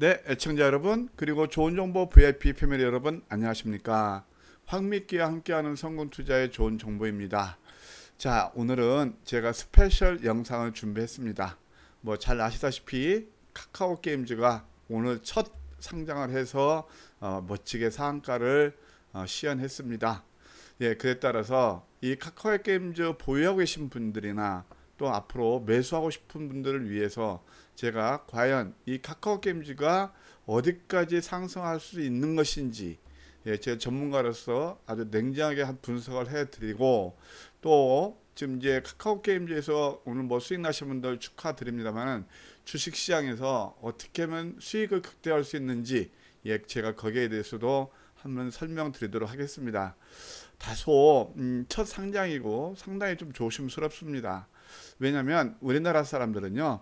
네, 애청자 여러분, 그리고 좋은 정보 VIP 패밀리 여러분, 안녕하십니까? 황미끼와 함께하는 성공 투자의 좋은 정보입니다. 자, 오늘은 제가 스페셜 영상을 준비했습니다. 뭐 잘 아시다시피 카카오 게임즈가 오늘 첫 상장을 해서 어, 멋지게 상한가를 어, 시연했습니다. 예, 그에 따라서 이 카카오 게임즈 보유하고 계신 분들이나 또 앞으로 매수하고 싶은 분들을 위해서 제가 과연 이 카카오 게임즈가 어디까지 상승할 수 있는 것인지 예, 제 전문가로서 아주 냉정하게 한 분석을 해드리고 또 지금 이제 카카오 게임즈에서 오늘 뭐 수익 나신 분들 축하드립니다만 주식 시장에서 어떻게 하면 수익을 극대화할 수 있는지 예, 제가 거기에 대해서도 한번 설명드리도록 하겠습니다. 다소 음, 첫 상장이고 상당히 좀 조심스럽습니다. 왜냐하면 우리나라 사람들은요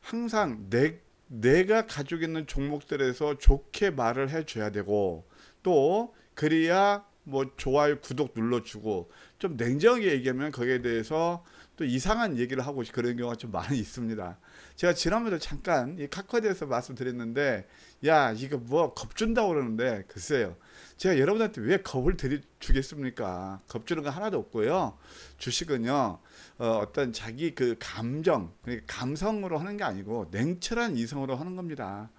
항상 내 내가 가지고 있는 종목들에서 좋게 말을 해줘야 되고 또 그래야 뭐 좋아요 구독 눌러주고 좀 냉정하게 얘기하면 거기에 대해서 또 이상한 얘기를 하고 그런 경우가 좀 많이 있습니다. 제가 지난번에 잠깐 이 카카오에서 말씀드렸는데 야 이거 뭐 겁준다고 그러는데 글쎄요. 제가 여러분한테 왜 겁을 드리, 주겠습니까? 겁주는 건 하나도 없고요. 주식은요. 어, 떤 자기 그 감정, 그러니까 감성으로 하는 게 아니고 냉철한 이성으로 하는 겁니다.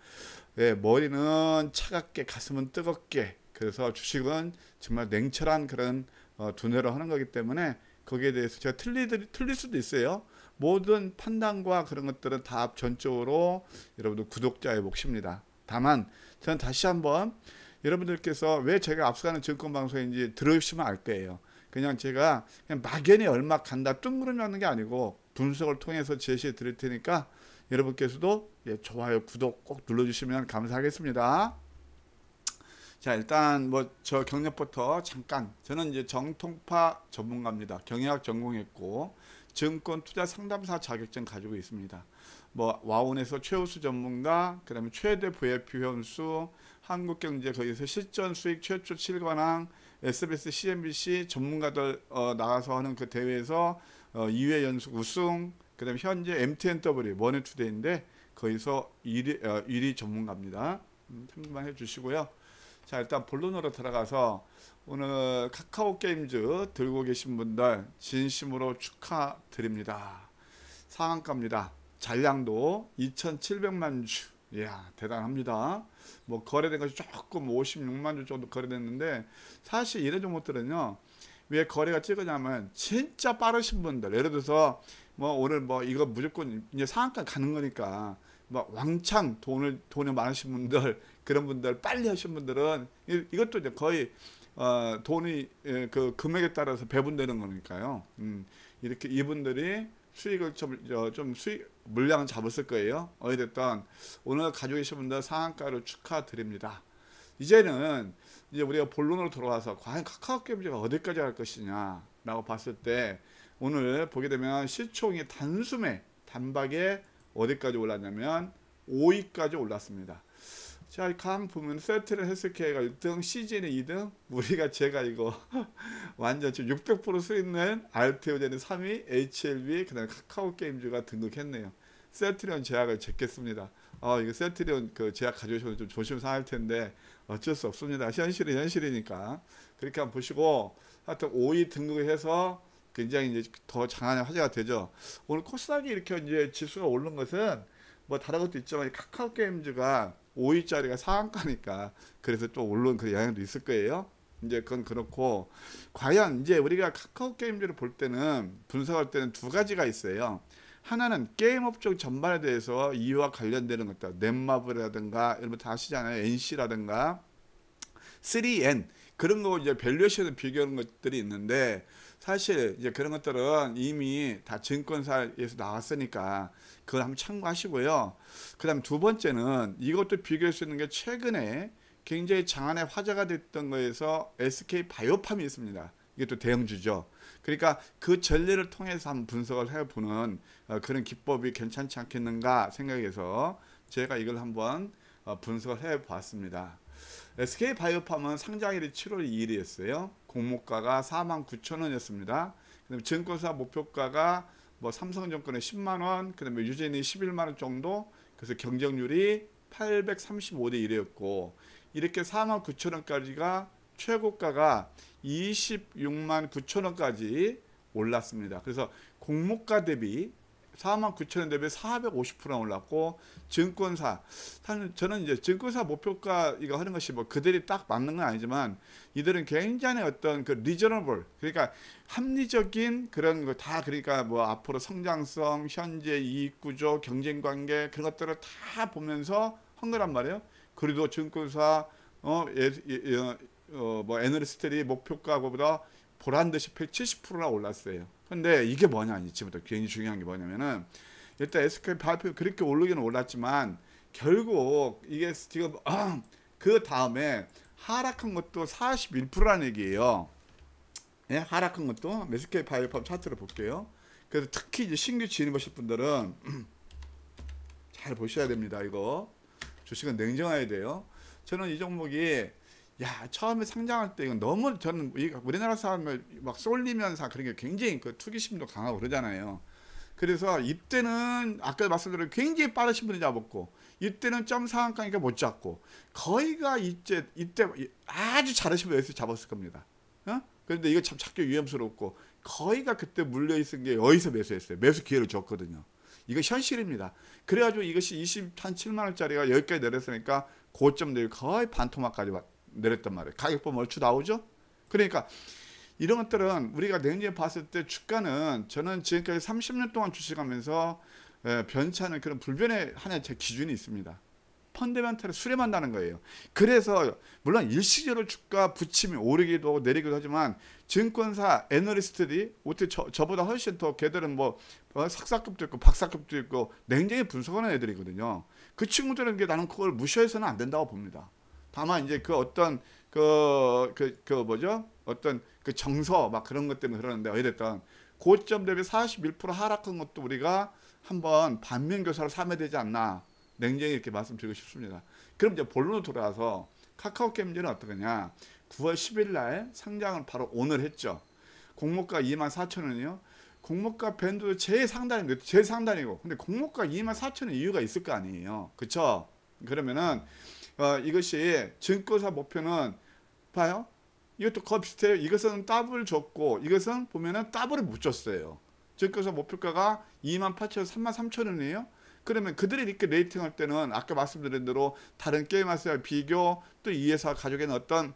예, 머리는 차갑게 가슴은 뜨겁게 그래서 주식은 정말 냉철한 그런 어, 두뇌로 하는 거기 때문에 거기에 대해서 제가 틀리들, 틀릴 수도 있어요. 모든 판단과 그런 것들은 다 전적으로 여러분들 구독자의 몫입니다. 다만 저는 다시 한번 여러분들께서 왜 제가 앞서가는 증권방송인지 들으시면 알 거예요. 그냥 제가 그냥 막연히 얼마 간다 뜬구름 잡는 게 아니고 분석을 통해서 제시해 드릴 테니까 여러분께서도 예, 좋아요, 구독 꼭 눌러주시면 감사하겠습니다. 자 일단 뭐 저 경력부터 잠깐 저는 이제 정통파 전문가입니다. 경영학 전공했고 증권 투자 상담사 자격증 가지고 있습니다. 뭐 와운에서 최우수 전문가, 그다음에 최대 VF 현수, 한국경제 거기서 실전 수익 최초 7관왕, SBS, CNBC 전문가들 어, 나가서 하는 그 대회에서 어, 2회 연속 우승, 그다음에 현재 MTNW 머니투데이인데 거기서 1위, 어, 1위 전문가입니다. 참고만 음, 해주시고요. 자 일단 본론으로 들어가서 오늘 카카오 게임즈 들고 계신 분들 진심으로 축하드립니다. 상한가입니다. 잔량도 2,700만 주. 이야 대단합니다. 뭐 거래된 것이 조금 56만 주 정도 거래됐는데 사실 이런 종목들은요. 왜 거래가 찍으냐면 진짜 빠르신 분들 예를 들어서 뭐 오늘 뭐 이거 무조건 이제 상한가 가는 거니까 막 뭐 왕창 돈을 돈이 많으신 분들 그런 분들 빨리 하신 분들은 이것도 이제 거의 어, 돈이 예, 그 금액에 따라서 배분되는 거니까요. 음, 이렇게 이분들이 수익을 좀, 어, 좀 수익 물량은 잡았을 거예요. 어찌됐든 오늘 가지고 계신 분들 상한가로 축하드립니다. 이제는 이제 우리가 본론으로 돌아와서 과연 카카오 게임즈가 어디까지 갈 것이냐라고 봤을 때 오늘 보게 되면 시총이 단숨에 단박에 어디까지 올랐냐면 5위까지 올랐습니다. 자, 강 보면 세트를 헬스케어가 6등, 시즌은 2등. 우리가 제가 이거 완전 지금 600% 수있는 알테오제는 3위, HLB, 그다음 에 카카오 게임즈가 등극했네요. 세트리온 제약을 제겠습니다. 어, 아, 이거 세트리온 그 제약 가져오시면 좀 조심 상할 텐데 어쩔 수 없습니다. 현실은 현실이니까 그렇게 한번 보시고 하여튼 5위 등극해서 굉장히 이제 더 장안의 화제가 되죠. 오늘 코스닥이 이렇게 이제 지수가 오른 것은 뭐 다른 것도 있지만 카카오 게임즈가 5위짜리가 상한가니까 그래서 또 물론 그 영향도 있을 거예요. 이제 그건 그렇고 과연 이제 우리가 카카오 게임즈를 볼 때는 분석할 때는 두 가지가 있어요. 하나는 게임 업종 전반에 대해서 이와 관련되는 것들 넷마블이라든가 여러분 다 아시잖아요. NC라든가 3N 그런 거 이제 밸류에이션을 비교하는 것들이 있는데 사실 이제 그런 것들은 이미 다 증권사에서 나왔으니까 그걸 한번 참고하시고요. 그 다음 두 번째는 이것도 비교할 수 있는 게 최근에 굉장히 장안에 화제가 됐던 거에서 SK 바이오팜이 있습니다. 이게 또 대형주죠. 그러니까 그 전례를 통해서 한번 분석을 해보는 어, 그런 기법이 괜찮지 않겠는가 생각해서 제가 이걸 한번 어, 분석을 해봤습니다. SK 바이오팜은 상장일이 7월 2일이었어요. 공모가가 4만 9천 원이었습니다. 그다음에 증권사 목표가가 뭐 삼성증권에 10만 원, 그다음에 유진이 11만 원 정도. 그래서 경쟁률이 835대 1이었고 이렇게 4만 9천 원까지가 최고가가 26만 9천 원까지 올랐습니다. 그래서 공모가 대비 4만 9천 원 대비 450% 올랐고 증권사 저는 이제 증권사 목표가 이거 하는 것이 뭐 그들이 딱 맞는 건 아니지만 이들은 굉장히 어떤 그 리저너블 그러니까 합리적인 그런 거 다 그러니까 뭐 앞으로 성장성 현재 이익 구조 경쟁 관계 그런 것들을 다 보면서 한 거란 말이에요. 그래도 증권사 어뭐 예, 예, 어, 어 뭐 애널리스트들이 목표가보다 보란 듯이 170%나 올랐어요. 근데 이게 뭐냐 이제부터 굉장히 중요한 게 뭐냐면은 일단 SK 발표 그렇게 오르기 올랐지만 결국 이게 지금 그 다음에 하락한 것도 41%라는 얘기예요. 예, 하락한 것도 SK 바이오팜 차트를 볼게요. 그래서 특히 이제 신규 진입하실 분들은 잘 보셔야 됩니다. 이거 주식은 냉정해야 돼요. 저는 이 종목이 야 처음에 상장할 때 이건 너무 저는 우리나라 사람을 막 쏠리면서 그런 게 굉장히 그 투기심도 강하고 그러잖아요. 그래서 이때는 아까 말씀드린 굉장히 빠르신 분이 잡았고 이때는 점 상한가니까 못 잡고 거의가 이때 이때 아주 잘하신 분에서 잡았을 겁니다. 어? 그런데 이거 참 찾기 위험스럽고 거의가 그때 물려 있은 게 어디서 매수했어요. 매수 기회를 줬거든요. 이거 현실입니다. 그래가지고 이것이 20한 7만 원짜리가 여기까지 내렸으니까 고점 대비 거의 반토막까지 왔. 내렸단 말이에요. 가격 보면 얼추 나오죠? 그러니까 이런 것들은 우리가 냉정에 봤을 때 주가는 저는 지금까지 30년 동안 주식하면서 예, 변치 않은 그런 불변의 하나의 제 기준이 있습니다. 펀드멘탈을 수렴한다는 거예요. 그래서 물론 일시적으로 주가 부침이 오르기도 하고 내리기도 하지만 증권사 애널리스트들이 어떻게 저, 보다 훨씬 더 걔들은 뭐 어, 석사급도 있고 박사급도 있고 냉정히 분석하는 애들이거든요. 그 친구들은 게 나는 그걸 무시해서는 안 된다고 봅니다. 다만 이제 그 어떤 그, 그, 그 뭐죠? 어떤 그 정서 막 그런 것 때문에 그러는데 어찌됐든 고점 대비 41% 하락한 것도 우리가 한번 반면교사로 삼아야 되지 않나 냉정히 이렇게 말씀드리고 싶습니다. 그럼 이제 본론으로 돌아와서 카카오 게임즈는 어떠냐 9월 10일 날 상장을 바로 오늘 했죠. 공모가 2만 4천 원이요. 공모가 밴드도 제상단입데다 제상단이고 근데 공모가 2만 4천 원 이유가 있을 거 아니에요. 그렇죠 그러면은 어, 이것이 증권사 목표는 봐요. 이것도 거의 비슷해요. 이것은 더블 줬고 이것은 보면은 더블못 줬어요. 증권사 목표가가 2만 8천 3만 3천 원이에요. 그러면 그들이 이렇게 레이팅 할 때는 아까 말씀드린 대로 다른 게임 회사와 비교 또 이 회사 가지고 는 어떤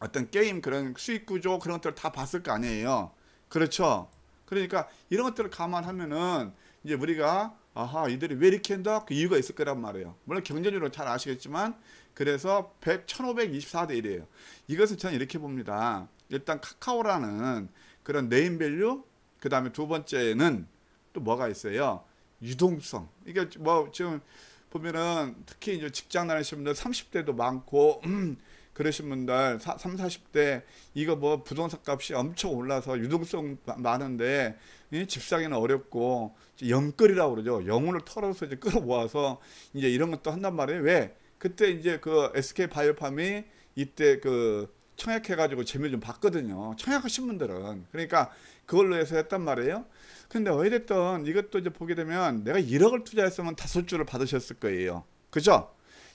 어떤 게임 그런 수익 구조 그런 것들을 다 봤을 거 아니에요. 그렇죠? 그러니까 이런 것들을 감안하면은 이제 우리가 아하 이들이 왜 이렇게 한다? 그 이유가 있을 거란 말이에요. 물론 경제적으로잘 아시겠지만 그래서 100, 1524대 1이에요. 이것을 저는 이렇게 봅니다. 일단 카카오라는 그런 네임밸류 그 다음에 두 번째는 또 뭐가 있어요? 유동성. 이게 뭐 지금 보면은 특히 이제 직장 다니시는 분들 30대도 많고 음, 그러신 분들 3, 40대 이거 뭐 부동산 값이 엄청 올라서 유동성 많은데 집 사기는 어렵고 영끌이라고 그러죠. 영혼을 털어서 이제 끌어모아서 이제 이런 것도 한단 말이에요. 왜? 그때 이제 그 SK 바이오팜이 이때 그 청약해가지고 재미 를좀 봤거든요. 청약하신 분들은. 그러니까 그걸로 해서 했단 말이에요. 근데 어찌됐든 이것도 이제 보게 되면 내가 1억을 투자했으면 다섯 주를 받으셨을 거예요. 그죠?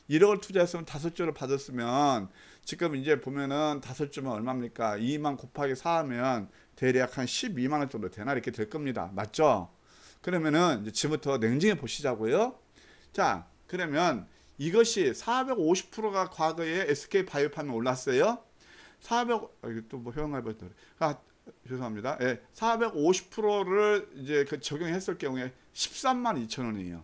1억을 투자했으면 다섯 주를 받았으면 지금 이제 보면은 다섯 주면 얼마입니까? 2만 곱하기 4하면 대략 한 12만 원 정도 되나 이렇게 될 겁니다. 맞죠? 그러면은 이제 지금부터 냉정해 보시자고요. 자, 그러면 이것이 450%가 과거에 SK 바이오팜에 올랐어요. 400 아, 이게 또뭐 회원가입을 아 죄송합니다. 예, 450%를 이제 그 적용했을 경우에 13만 2천 원이에요.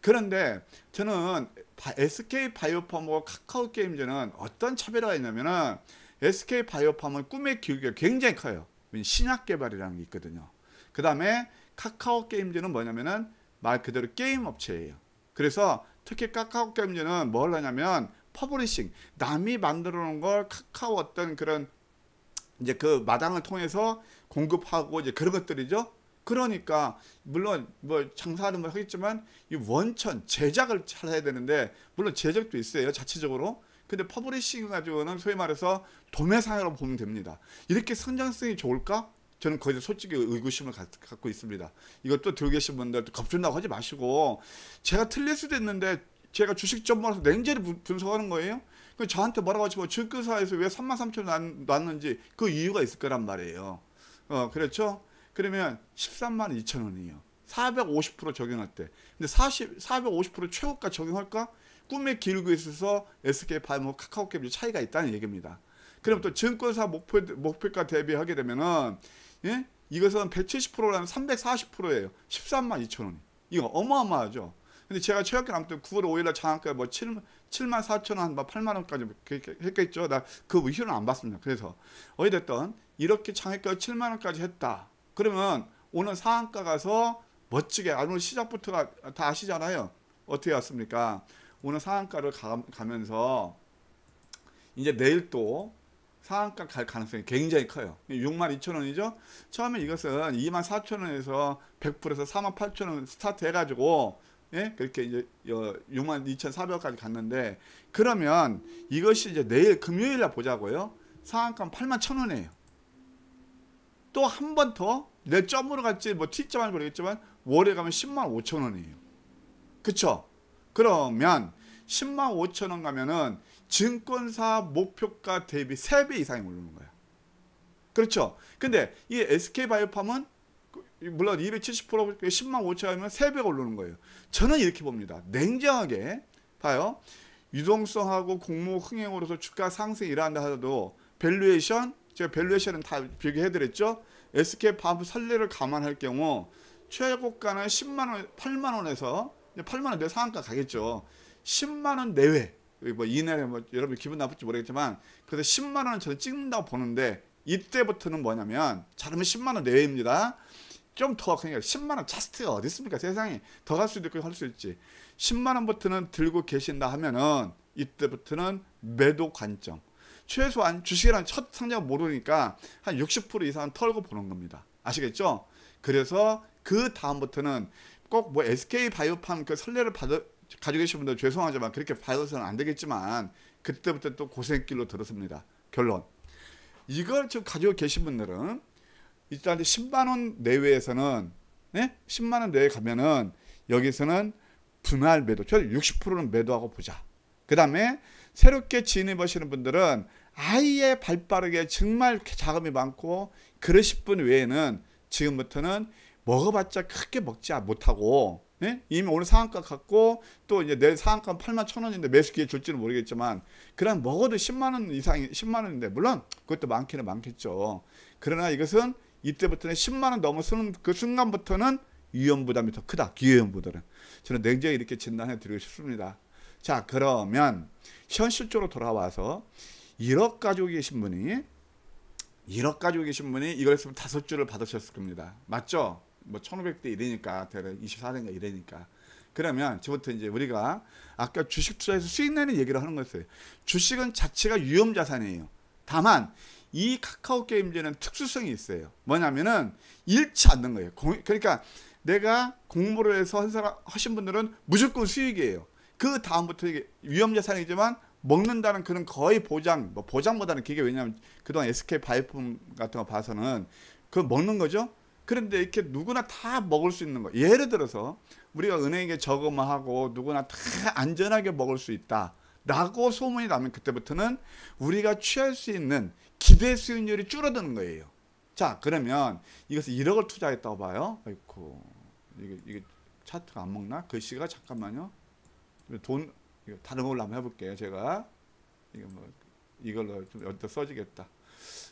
그런데 저는 SK 바이오팜과 카카오 게임즈는 어떤 차별화가 있냐면은 SK 바이오팜은 꿈의 기울기가 굉장히 커요. 신약 개발이라는 게 있거든요. 그 다음에 카카오 게임즈는 뭐냐면은 말 그대로 게임 업체예요. 그래서 특히 카카오 게임즈는 뭘 하냐면 퍼블리싱 남이 만들어 놓은 걸 카카오 어떤 그런 이제 그 마당을 통해서 공급하고 이제 그런 것들이죠. 그러니까 물론 뭐 장사하는 걸 뭐 하겠지만 이 원천 제작을 찾아야 되는데 물론 제작도 있어요 자체적으로 근데 퍼블리싱 가지고는 소위 말해서 도매상으로 보면 됩니다 이렇게 성장성이 좋을까? 저는 거기서 솔직히 의구심을 갖고 있습니다 이것도 들고 계신 분들 겁준다고 하지 마시고 제가 틀릴 수도 있는데 제가 주식 전문로서 냉재를 분석하는 거예요 그 저한테 뭐라고 하지뭐 증권사에서 왜 3만 3천 원 났는지 그 이유가 있을 거란 말이에요 어 그렇죠 그러면 13만 2천 원이에요. 450% 적용할 때. 근데 40, 450% 최고가 적용할까? 꿈의 기울고 있어서 SK 바이오 카카오게임이 차이가 있다는 얘기입니다. 그럼 또 증권사 목표, 목표가 대비하게 되면은, 예? 이것은 170%라는 340%예요. 13만 2천 원. 이거 어마어마하죠. 근데 제가 최악의 아무튼 9월 5일날 장학금뭐 7, 7만 4천 원, 뭐 8만 원까지 뭐 그, 그, 했겠죠. 나그 위효는 안 봤습니다. 그래서 어찌됐든 이렇게 장학금 7만 원까지 했다. 그러면 오늘 상한가 가서 멋지게 아, 오늘 시작부터가 다 아시잖아요. 어떻게 왔습니까? 오늘 상한가를 가, 면서 이제 내일 또 상한가 갈 가능성이 굉장히 커요. 6만 2천 원이죠. 처음에 이것은 2만 4천 원에서 100%에서 4만 8천 원 스타트 해가지고 예? 그렇게 이제 6만 2,400원까지 갔는데 그러면 이것이 이제 내일 금요일 날 보자고요. 상한가 8만 1천 원이에요. 또한번더내 점으로 갈지 뭐 T점을 모르겠지만 월에 가면 10만 5천 원이에요. 그쵸? 그러면 10만 5천 원 가면은 증권사 목표가 대비 3배 이상이 오르는 거야. 그렇죠? 근데 이 SK바이오팜은 그, 물론 270% 10만 5천 원이면 3배가 오르는 거예요. 저는 이렇게 봅니다. 냉정하게 봐요. 유동성하고 공모 흥행으로서 주가 상승이라 한다 하더라도 밸류에이션 제가 밸류에이션은 다 비교해드렸죠. SK 반부 설례를 감안할 경우 최고가는 10만 원, 8만 원에서 8만 원내 상한가 가겠죠. 10만 원 내외 뭐 이내에 뭐 여러분 기분 나쁠지 모르겠지만 그래서 10만 원을 저는 찍는다고 보는데 이때부터는 뭐냐면 자르면 10만 원 내외입니다. 좀더 그냥 10만 원 차스트가 어디 있습니까? 세상에 더 갈 수도 있고 할 수 있지. 10만 원부터는 들고 계신다 하면은 이때부터는 매도 관점. 최소한 주식이란첫 상장 모르니까 한 60% 이상 털고 보는 겁니다. 아시겠죠? 그래서 그 다음부터는 꼭 뭐 SK 바이오팜 그 설레를 받아, 가지고 계신 분들 죄송하지만 그렇게 받아서는 안 되겠지만 그때부터 또 고생길로 들었습니다. 결론. 이걸 지금 가지고 계신 분들은 일단 10만 원 내외에서는 네? 10만 원 내외 가면은 여기서는 분할 매도, 최소 60%는 매도하고 보자. 그 다음에 새롭게 진입하시는 분들은 아예 발빠르게 정말 자금이 많고 그러실 분 외에는 지금부터는 먹어봤자 크게 먹지 못하고 예? 이미 오늘 상한가 갔고또 이제 내일 상한가 8만 천 원인데 매수 기회 줄지는 모르겠지만 그냥 먹어도 10만 원 이상 10만 원인데 물론 그것도 많기는 많겠죠. 그러나 이것은 이때부터는 10만 원 넘어서는 그 순간부터는 위험 부담이 더 크다. 기회험 부담은 저는 냉정히 이렇게 진단해 드리고 싶습니다. 자 그러면 현실적으로 돌아와서 1억 가지고 계신 분이 1억 가지고 계신 분이 이걸 했으면 다섯 주를 받으셨을 겁니다. 맞죠? 뭐 1500대 1이니까 24대인가 이래니까 그러면 지금부터 이제 우리가 아까 주식 투자에서 수익 내는 얘기를 하는 거였어요. 주식은 자체가 위험 자산이에요. 다만 이 카카오 게임즈는 특수성이 있어요. 뭐냐면은 잃지 않는 거예요. 그러니까 내가 공모를 해서 한 사람 하신 분들은 무조건 수익이에요. 그 다음부터 이게 위험 자산이지만 먹는다는 그런 거의 보장, 뭐 보장보다는 그게 왜냐면 그동안 SK 발품 같은 거 봐서는 그 먹는 거죠. 그런데 이렇게 누구나 다 먹을 수 있는 거. 예를 들어서 우리가 은행에 저금을 하고 누구나 다 안전하게 먹을 수 있다라고 소문이 나면 그때부터는 우리가 취할 수 있는 기대 수익률이 줄어드는 거예요. 자, 그러면 이것을 1억을 투자했다고 봐요. 아이고, 이게, 이게 차트가 안 먹나? 글씨가 그 잠깐만요. 돈 다른 걸로 한번 해볼게요. 제가 이거 뭐 이걸로 좀여디다 써지겠다.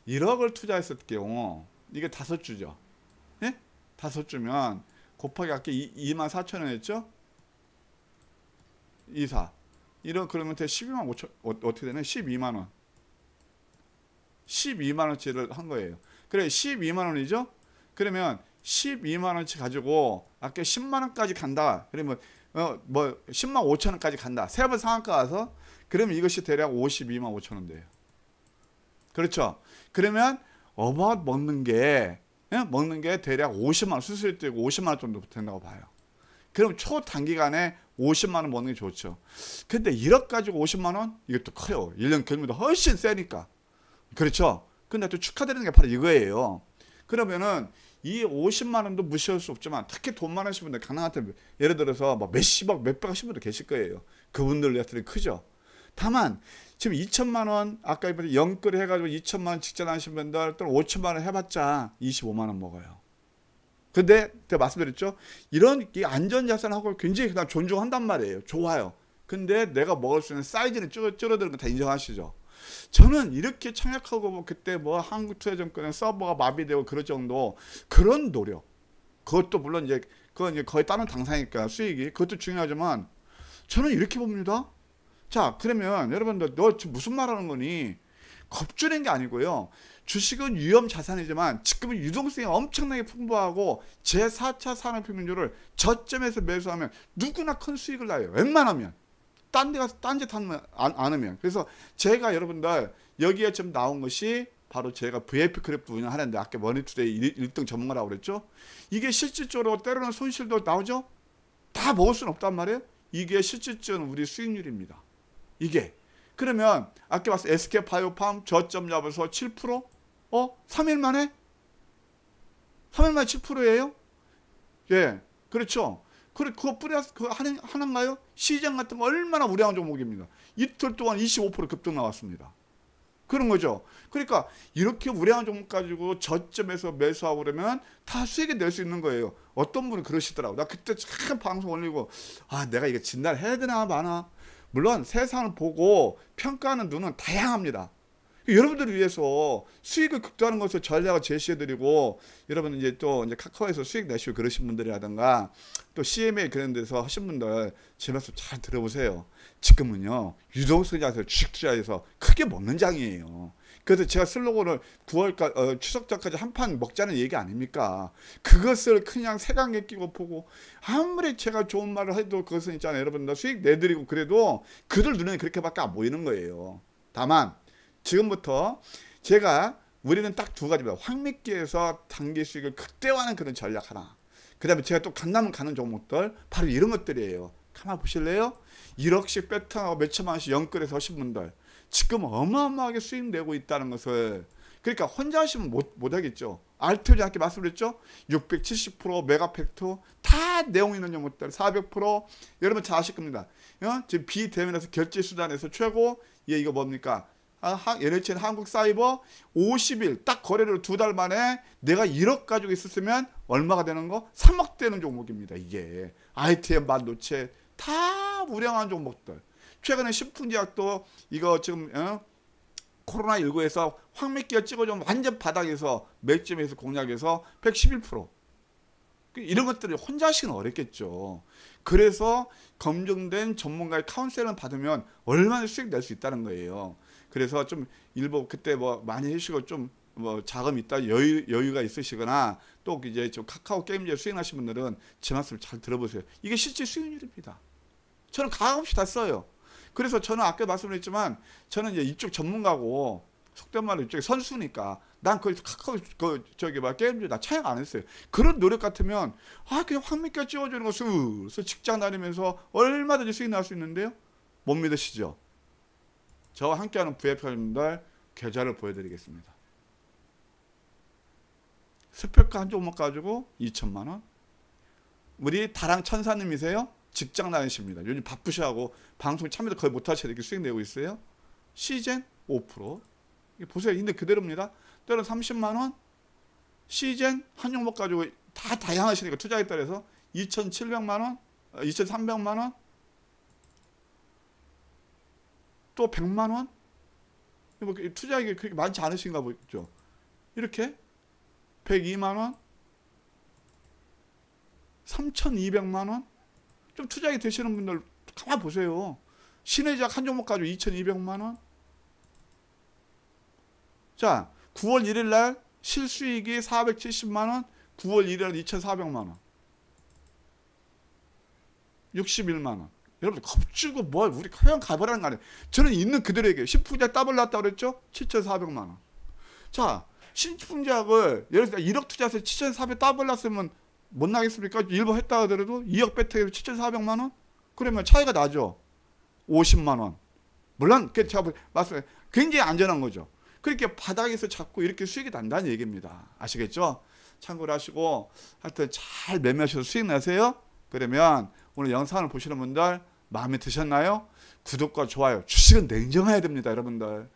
1억을 투자했을 경우 이게 다섯 주죠. 예? 다섯 주면 곱하기 아까 2만 4천 원 했죠? 24. 1억 그러면 12만 5천 어, 어떻게 되나? 12만 원. 12만 원치를 한 거예요. 그래 12만 원이죠? 그러면 12만 원치 가지고 아까 10만 원까지 간다. 그러면 어, 뭐 10만 5천 원까지 간다. 세 번 상한가 가서 그러면 이것이 대략 52만 5천 원 돼요. 그렇죠? 그러면 어바 먹는 게 예, 먹는 게 대략 50만 원 수수료 떼고 50만 원 정도 된다고 봐요. 그럼 초단기간에 50만 원 먹는 게 좋죠. 근데 1억 가지고 50만 원? 이것도 커요. 1년 결무도 훨씬 세니까. 그렇죠? 근데 또 축하드리는 게 바로 이거예요. 그러면은 이 50만 원도 무시할 수 없지만 특히 돈 많으신 분들 가난한테 예를 들어서 막 뭐 몇십억 몇백 하신 분들 계실 거예요. 그분들 여이 크죠. 다만 지금 2천만 원 아까 이번에 영끌 해가지고 2천만 원 직전하신 분들 또는 5천만 원 해봤자 25만 원 먹어요. 근데 제가 말씀드렸죠. 이런 안전자산하고 굉장히 그냥 존중한단 말이에요. 좋아요. 근데 내가 먹을 수 있는 사이즈는 줄어드는 거 다 인정하시죠. 저는 이렇게 청약하고 뭐 그때 뭐한국투자증권에 서버가 마비되고 그럴 정도 그런 노력 그것도 물론 이제 그건 이제 거의 다른 당사니까 수익이 그것도 중요하지만 저는 이렇게 봅니다. 자 그러면 여러분들 너 지금 무슨 말하는 거니? 겁주는 게 아니고요. 주식은 위험 자산이지만 지금은 유동성이 엄청나게 풍부하고 제4차 산업혁명률을 저점에서 매수하면 누구나 큰 수익을 나요. 웬만하면. 딴데 가서 딴짓 하면 안, 안 하면 그래서 제가 여러분들 여기에 좀 나온 것이 바로 제가 v i p 크래프트 운영하는데 아까 머니투데이 1등 전문가라고 그랬죠. 이게 실질적으로 때로는 손실도 나오죠. 다 먹을 수는 없단 말이에요. 이게 실질적인 우리 수익률입니다. 이게 그러면 아까 봤어 SK 파이오팜 저점 잡아서 7% 어? 3일 만에? 3일 만에 7%예요? 예. 그렇죠. 그래 그거 뿌려서 그거 하는 하는가요? 시장 같은 거 얼마나 우량한 종목입니다. 이틀 동안 25% 급등 나왔습니다. 그런 거죠. 그러니까 이렇게 우량한 종목 가지고 저점에서 매수하고 그러면 다 수익이 낼 수 있는 거예요. 어떤 분은 그러시더라고. 나 그때 참 방송 올리고 아 내가 이거 진단 해야 되나 마나. 물론 세상을 보고 평가하는 눈은 다양합니다. 여러분들을 위해서 수익을 극대화하는 것을 전략을 제시해드리고 여러분 이제 또 이제 카카오에서 수익 내시고 그러신 분들이라든가 또 CMA 그런 데서 하신 분들 제 말씀 잘 들어보세요. 지금은요 유동성장에서 주식 투자에서 크게 먹는 장이에요. 그래서 제가 슬로건을 9월까지 어, 추석 전까지 한 판 먹자는 얘기 아닙니까? 그것을 그냥 세강에 끼고 보고 아무리 제가 좋은 말을 해도 그것은 있잖아요. 여러분 들 수익 내드리고 그래도 그들 눈에 그렇게밖에 안 보이는 거예요. 다만 지금부터 제가 우리는 딱 두 가지입니다. 황미기에서 단기 수익을 극대화하는 그런 전략 하나. 그 다음에 제가 또 강남 가는 종목들 바로 이런 것들이에요. 가만 보실래요? 1억씩 배팅하고 몇천만 원씩 연끌해서 하신 분들 지금 어마어마하게 수익되고 있다는 것을 그러니까 혼자 하시면 못, 못하겠죠. 알트리 아까 말씀드렸죠? 670% 메가팩토 다 내용 있는 종목들 400% 여러분 잘 아실 겁니다. 어? 지금 비대면에서 결제수단에서 최고 예 이거 뭡니까? 아, NHN 한국사이버 50일 딱 거래를 두 달 만에 내가 1억 가지고 있었으면 얼마가 되는 거? 3억 되는 종목입니다. 이게 ITM 반도체 다 우량한 종목들. 최근에 신풍제약도 이거 지금 어? 코로나19에서 황매기가 찍어준 완전 바닥에서 매점에서 공략에서 111% 그 이런 것들이 혼자 하시는 어렵겠죠. 그래서 검증된 전문가의 카운셀을 받으면 얼마나 수익 낼 수 있다는 거예요. 그래서 좀 일부 그때 뭐 많이 해주시고 좀 뭐 자금 있다 여유 여유가 있으시거나 또 이제 저 카카오 게임제 수행하신 분들은 제 말씀 잘 들어보세요. 이게 실제 수익률입니다. 저는 가감없이 다 써요. 그래서 저는 아까 말씀드렸지만 저는 이제 이쪽 전문가고 속된 말로 이쪽에 선수니까 난 그걸 카카오 그 저기 막 게임즈 나 차이가 안 했어요. 그런 노력 같으면 아 그냥 황미가 찍어주는 거 수, 직장 다니면서 얼마든지 수익 날 수 있는데요. 못 믿으시죠? 저와 함께하는 부 VF님들 계좌를 보여드리겠습니다. 스펙카 한 종목 가지고 2천만 원. 우리 다랑 천사님이세요? 직장 나이십니다. 요즘 바쁘시하고 방송 참여도 거의 못하셔야 되게 수익 내고 있어요. 시젠 5%. 보세요. 근데 그대로입니다. 때로 30만 원. 시젠 한 종목 가지고 다 다양하시니까 투자에 따라서 2,700만 원, 2,300만 어, 원, 또 100만 원? 뭐 투자액이 그렇게 많지 않으신가 보죠. 이렇게 102만 원, 3,200만 원? 좀 투자액이 되시는 분들 가만 보세요. 신의작 한 종목 가지고 2,200만 원? 자, 9월 1일 날 실수익이 470만 원, 9월 1일 날 2,400만 원. 61만 원. 여러분 겁주고 뭐 우리 그냥 가버리는 거 아니에요. 저는 있는 그대로 얘기신풍제 따블 났다 그랬죠? 7,400만 원. 자신풍약을 예를 들어 1억 투자해서 7,400 따블 났으면 못 나겠습니까? 일부 했다 하더라도 2억 배터리로 7,400만 원? 그러면 차이가 나죠. 50만 원. 물론 그 제가 말씀해 굉장히 안전한 거죠. 그렇게 바닥에서 잡고 이렇게 수익이 난다는 얘기입니다. 아시겠죠? 참고를 하시고 하여튼 잘 매매하셔서 수익 내세요 그러면 오늘 영상을 보시는 분들 마음에 드셨나요? 구독과 좋아요. 주식은 냉정해야 됩니다, 여러분들.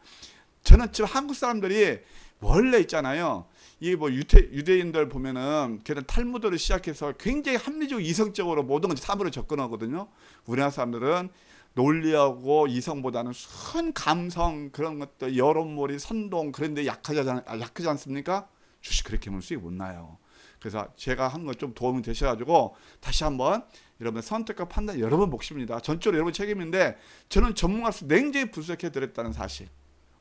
저는 지금 한국 사람들이 원래 있잖아요. 이뭐 유대, 인들 보면은 걔는 탈무드를 시작해서 굉장히 합리적 이성적으로 모든 걸 사물을 접근하거든요. 우리나라 사람들은 논리하고 이성보다는 순 감성 그런 것들 여론몰이 선동 그런 데 약하지, 않, 아, 약하지 않습니까? 주식 그렇게 하면 수익 못 나요. 그래서 제가 한건좀 도움이 되셔가지고 다시 한번 여러분의 선택과 판단 여러분 몫입니다. 전적으로 여러분 책임인데 저는 전문가로서 냉정히 분석해 드렸다는 사실.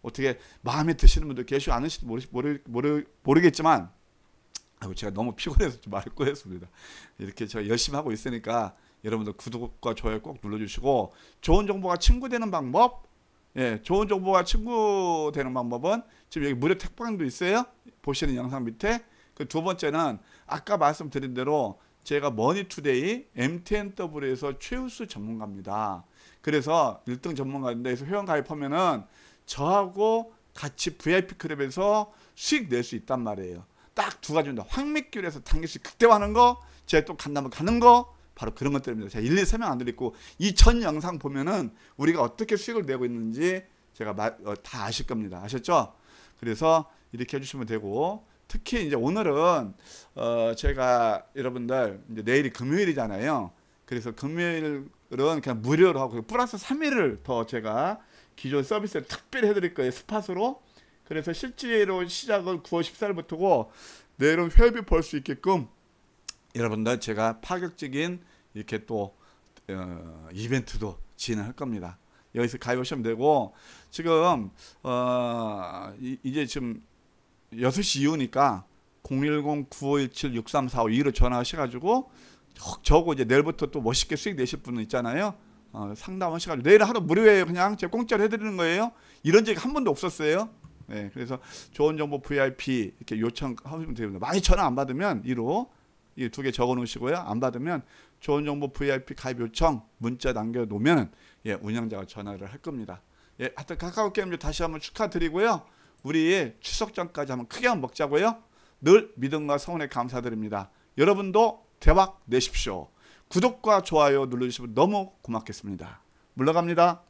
어떻게 마음에 드시는 분들 계시고 않으시도 모르, 모르, 모르, 모르겠지만 아고 제가 너무 피곤해서 좀 말을 꺼냈습니다. 이렇게 제가 열심히 하고 있으니까 여러분들 구독과 좋아요 꼭 눌러주시고 좋은 정보가 친구되는 방법 예, 좋은 정보가 친구되는 방법은 지금 여기 무료 택방도 있어요. 보시는 영상 밑에 그 두 번째는 아까 말씀드린 대로 제가 머니투데이 MTNW에서 최우수 전문가입니다. 그래서 1등 전문가인데 그래서 회원 가입하면은 저하고 같이 VIP 클럽에서 수익 낼 수 있단 말이에요. 딱 두 가지입니다. 황미길에서 단기수 극대화하는 거, 제가 또 간다면 가는 거, 바로 그런 것들입니다. 제가 일일이 명안 드리고 이 전 영상 보면은 우리가 어떻게 수익을 내고 있는지 제가 어, 다 아실 겁니다. 아셨죠? 그래서 이렇게 해주시면 되고 특히 이제 오늘은 어 제가 여러분들 이제 내일이 금요일이잖아요. 그래서 금요일은 그냥 무료로 하고 플러스 3일을 더 제가 기존 서비스를 특별히 해드릴 거예요. 스팟으로. 그래서 실제로 시작은 9월 14일부터고 내일은 회비 벌 수 있게끔 여러분들 제가 파격적인 이렇게 또 어, 이벤트도 진행할 겁니다. 여기서 가입하시면 되고 지금 어, 이, 제 지금 6시 이후니까 010-9517-6345-2로 전화하셔가지고 저거 이제 내일부터 또 멋있게 수익 내실 분은 있잖아요. 어, 상담하셔가지고 내일 하루 무료예요. 그냥 제가 공짜로 해드리는 거예요. 이런 적이 한 번도 없었어요. 네, 그래서 좋은 정보 VIP 이렇게 요청하시면 됩니다. 많이 전화 안 받으면 1호 이두 개 적어 놓으시고요. 안 받으면 좋은 정보 VIP 가입 요청 문자 남겨 놓으면 예, 운영자가 전화를 할 겁니다. 예, 하여튼 카카오 게임 다시 한번 축하드리고요. 우리 추석 전까지 한번 크게 한번 먹자고요. 늘 믿음과 성원에 감사드립니다. 여러분도 대박 내십시오. 구독과 좋아요 눌러주시면 너무 고맙겠습니다. 물러갑니다.